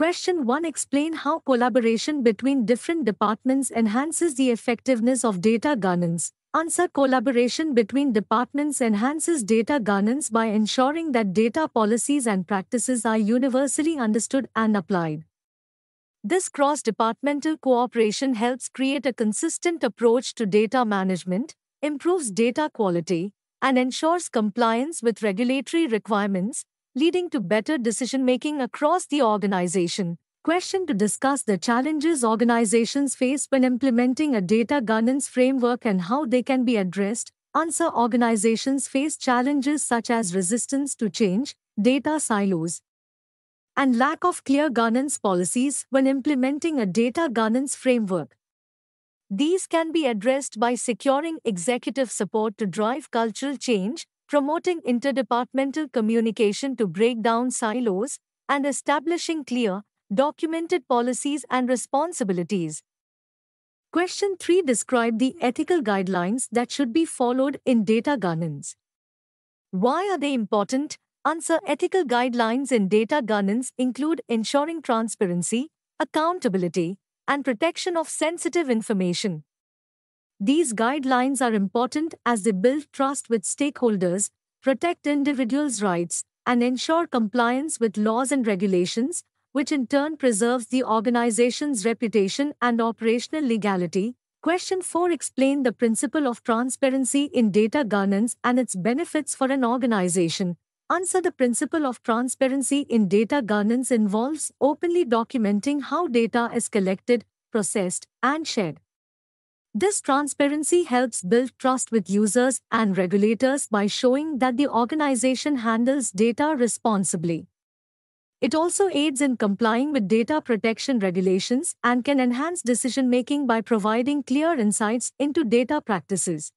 Question 1 Explain how collaboration between different departments enhances the effectiveness of data governance. Answer Collaboration between departments enhances data governance by ensuring that data policies and practices are universally understood and applied. This cross departmental cooperation helps create a consistent approach to data management, improves data quality, and ensures compliance with regulatory requirements, leading to better decision making across the organization. Question to discuss the challenges organizations face when implementing a data governance framework and how they can be addressed. Answer Organizations face challenges such as resistance to change, data silos, and lack of clear governance policies when implementing a data governance framework. These can be addressed by securing executive support to drive cultural change, promoting interdepartmental communication to break down silos, and establishing clear, documented policies and responsibilities. Question 3 Describe the ethical guidelines that should be followed in data governance. Why are they important? Answer Ethical guidelines in data governance include ensuring transparency, accountability, and protection of sensitive information. These guidelines are important as they build trust with stakeholders, protect individuals' rights, and ensure compliance with laws and regulations, which in turn preserves the organization's reputation and operational legality. Question 4 Explain the principle of transparency in data governance and its benefits for an organization. Answer The principle of transparency in data governance involves openly documenting how data is collected, processed, and shared. This transparency helps build trust with users and regulators by showing that the organization handles data responsibly. It also aids in complying with data protection regulations and can enhance decision making by providing clear insights into data practices.